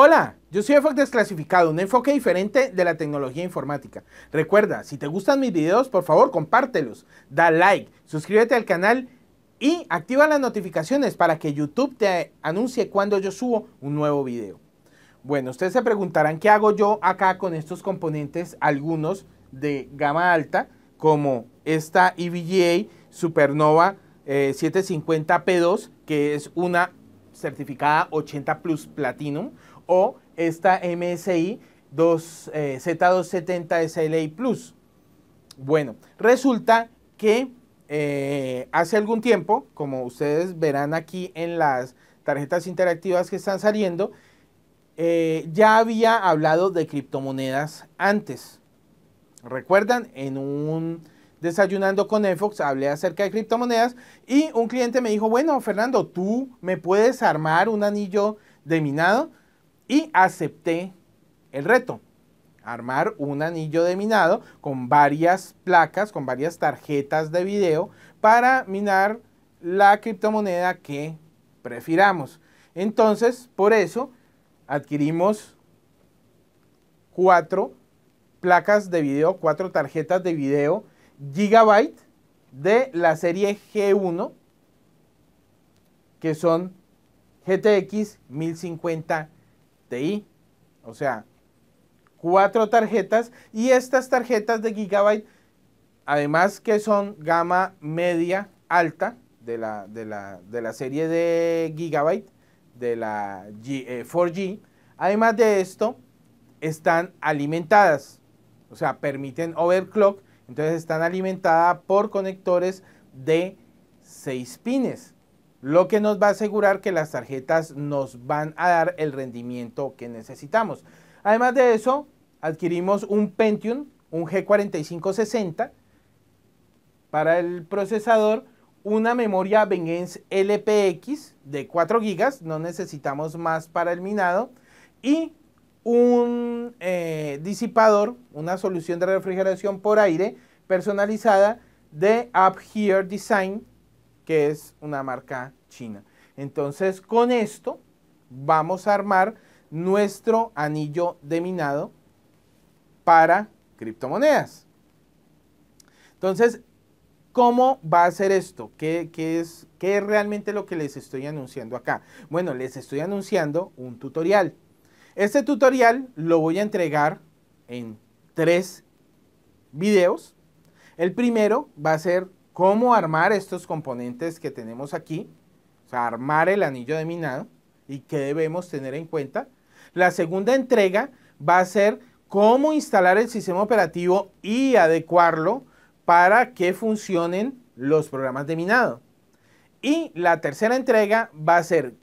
Hola, yo soy EFOC Desclasificado, un enfoque diferente de la tecnología informática. Recuerda, si te gustan mis videos, por favor compártelos, da like, suscríbete al canal y activa las notificaciones para que YouTube te anuncie cuando yo subo un nuevo video. Bueno, ustedes se preguntarán qué hago yo acá con estos componentes, algunos de gama alta, como esta EVGA Supernova 750P2, eh, que es una certificada 80 Plus Platinum, o esta MSI 2, Z270 SLI Plus. Bueno, resulta que eh, hace algún tiempo, como ustedes verán aquí en las tarjetas interactivas que están saliendo, eh, ya había hablado de criptomonedas antes. Recuerdan, en un desayunando con Efox hablé acerca de criptomonedas y un cliente me dijo, bueno, Fernando, ¿tú me puedes armar un anillo de minado? y acepté el reto. Armar un anillo de minado con varias placas, con varias tarjetas de video para minar la criptomoneda que prefiramos. Entonces, por eso adquirimos cuatro placas de video, cuatro tarjetas de video Gigabyte de la serie G1, que son GTX 1050 o sea, cuatro tarjetas y estas tarjetas de Gigabyte, además que son gama media alta de la, serie de Gigabyte, de la 4G, eh, además de esto, están alimentadas, o sea, permiten overclock, entonces están alimentadas por conectores de seis pines lo que nos va a asegurar que las tarjetas nos van a dar el rendimiento que necesitamos. Además de eso, adquirimos un Pentium, un G4560 para el procesador, una memoria Vengeance LPX de 4 GB, no necesitamos más para el minado, y un eh, disipador, una solución de refrigeración por aire personalizada de Up Design que es una marca china. Entonces, con esto vamos a armar nuestro anillo de minado para criptomonedas. Entonces, ¿cómo va a ser esto? ¿Qué, es, ¿Qué es realmente lo que les estoy anunciando acá? Bueno, les estoy anunciando un tutorial. Este tutorial lo voy a entregar en tres videos. El primero va a ser cómo armar estos componentes que tenemos aquí, o sea, armar el anillo de minado y qué debemos tener en cuenta. La segunda entrega va a ser cómo instalar el sistema operativo y adecuarlo para que funcionen los programas de minado. Y la tercera entrega va a ser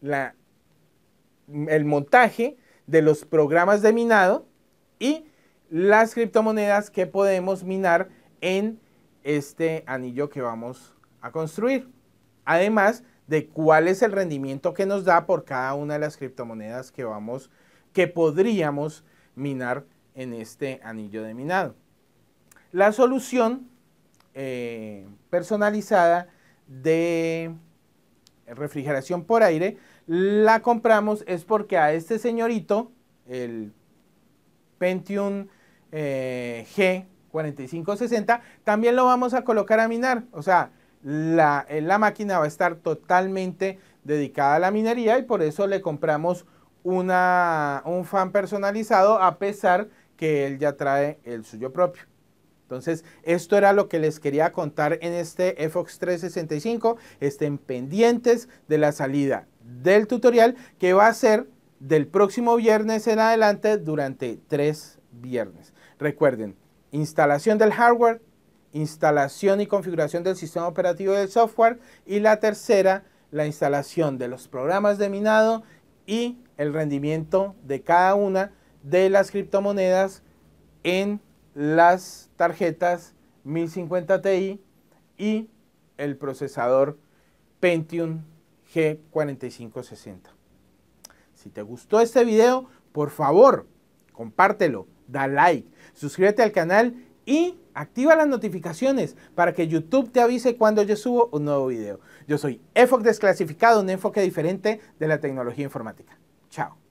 el montaje de los programas de minado y las criptomonedas que podemos minar en este anillo que vamos a construir. Además de cuál es el rendimiento que nos da por cada una de las criptomonedas que vamos que podríamos minar en este anillo de minado. La solución eh, personalizada de refrigeración por aire la compramos es porque a este señorito, el Pentium eh, G 4560, también lo vamos a colocar a minar. O sea, la, eh, la, máquina va a estar totalmente dedicada a la minería y por eso le compramos una, un fan personalizado a pesar que él ya trae el suyo propio. Entonces, esto era lo que les quería contar en este Fox 365. Estén pendientes de la salida del tutorial que va a ser del próximo viernes en adelante durante tres viernes. Recuerden, instalación del hardware, instalación y configuración del sistema operativo del software y la tercera, la instalación de los programas de minado y el rendimiento de cada una de las criptomonedas en las tarjetas 1050 Ti y el procesador Pentium G4560. Si te gustó este video, por favor, compártelo, da like, suscríbete al canal y activa las notificaciones para que YouTube te avise cuando yo subo un nuevo video. Yo soy EFOC Desclasificado, un enfoque diferente de la tecnología informática. Chao.